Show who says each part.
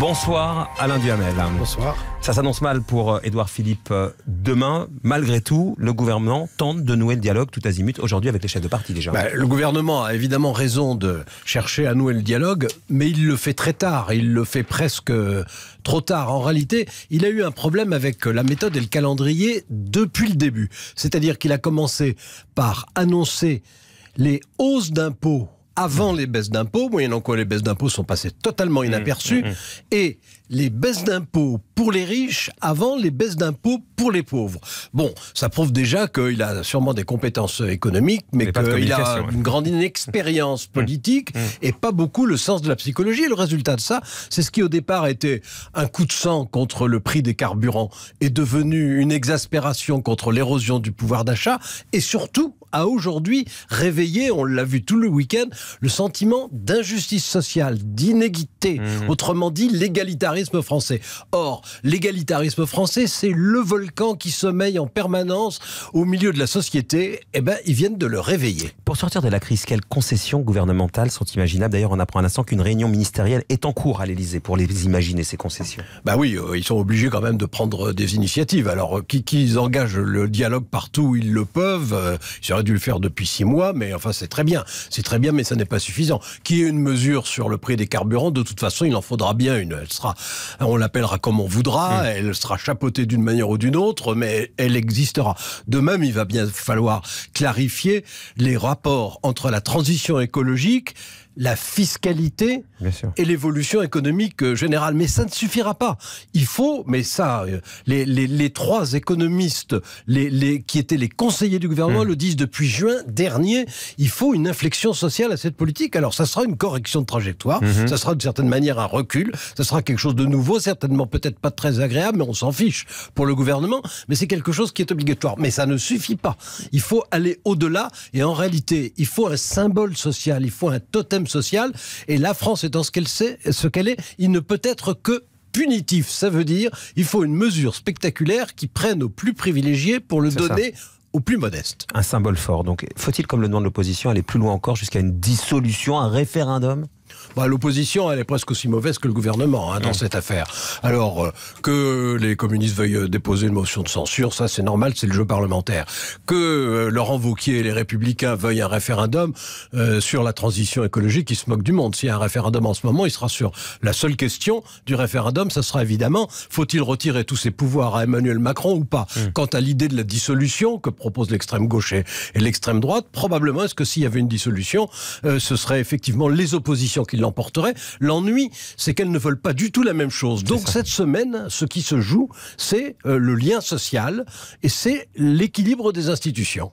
Speaker 1: Bonsoir Alain Duhamel. Bonsoir. Ça s'annonce mal pour euh, Édouard Philippe euh, demain. Malgré tout, le gouvernement tente de nouer le dialogue tout azimut aujourd'hui avec les chefs de parti déjà. Bah, le
Speaker 2: gouvernement a évidemment raison de chercher à nouer le dialogue, mais il le fait très tard. Il le fait presque euh, trop tard. En réalité, il a eu un problème avec la méthode et le calendrier depuis le début. C'est-à-dire qu'il a commencé par annoncer les hausses d'impôts avant les baisses d'impôts, moyennant quoi les baisses d'impôts sont passées totalement mmh, inaperçues, mmh, mmh. et les baisses d'impôts pour les riches avant les baisses d'impôts pour les pauvres. Bon, ça prouve déjà qu'il a sûrement des compétences économiques, mais qu'il a une grande inexpérience politique et pas beaucoup le sens de la psychologie. Et le résultat de ça, c'est ce qui au départ était un coup de sang contre le prix des carburants, est devenu une exaspération contre l'érosion du pouvoir d'achat, et surtout a aujourd'hui réveillé, on l'a vu tout le week-end, le sentiment d'injustice sociale, d'inégalité, mhm. autrement dit l'égalitarisme français. Or, l'égalitarisme français, c'est le volcan qui sommeille en permanence au milieu de la société. Eh bien, ils viennent de le réveiller.
Speaker 1: Pour sortir de la crise, quelles concessions gouvernementales sont imaginables D'ailleurs, on apprend à l'instant qu'une réunion ministérielle est en cours à l'Elysée pour les imaginer, ces concessions. Bah oui, euh, ils sont obligés quand même de prendre euh, des initiatives. Alors, euh, qu'ils
Speaker 2: engagent le dialogue partout où ils le peuvent, euh, dû le faire depuis six mois, mais enfin, c'est très bien. C'est très bien, mais ça n'est pas suffisant. Qu'il y ait une mesure sur le prix des carburants, de toute façon, il en faudra bien une. Elle sera, on l'appellera comme on voudra, mmh. elle sera chapeautée d'une manière ou d'une autre, mais elle existera. De même, il va bien falloir clarifier les rapports entre la transition écologique la fiscalité et l'évolution économique euh, générale. Mais ça ne suffira pas. Il faut, mais ça, euh, les, trois économistes les, qui étaient les conseillers du gouvernement mmh. le disent depuis depuis juin dernier. Il faut une inflexion sociale à cette politique. Alors ça sera une correction de trajectoire, mhm. ça sera d'une certaine manière un recul, ça sera quelque chose de nouveau, certainement peut-être pas très agréable, mais on s'en fiche pour le gouvernement, mais c'est quelque chose qui est obligatoire. Mais ça ne suffit pas. Il faut aller au-delà et en réalité, il faut un symbole social, il faut un totem social et la France étant ce qu'elle ce qu'elle est, il ne peut être que punitif. Ça veut dire il faut une mesure spectaculaire qui prenne aux plus privilégiés
Speaker 1: pour le donner au plus modeste. Un symbole fort. Donc faut-il, comme le demande l'opposition, aller plus loin encore jusqu'à une dissolution, un référendum bah, l'opposition, elle est presque aussi mauvaise que le gouvernement hein,
Speaker 2: dans mm. cette affaire. Alors, euh, que les communistes veuillent euh, déposer une motion de censure, ça c'est normal, c'est le jeu parlementaire. Que euh, Laurent Vauquier et les Républicains veuillent un référendum sur la transition écologique, ils se moquent du monde. S'il y a un référendum en ce moment, il sera sur la seule question du référendum, ça sera évidemment, faut-il retirer tous ses pouvoirs à Emmanuel Macron ou pas mm. Quant à l'idée de la dissolution que proposent l'extrême gauche et, l'extrême droite, probablement est-ce que s'il y avait une dissolution, ce serait effectivement les oppositions qui l'ont L'ennui, c'est qu'elles ne veulent pas du tout la même chose. Donc cette semaine, ce qui se joue, c'est euh, le lien social et c'est l'équilibre des institutions.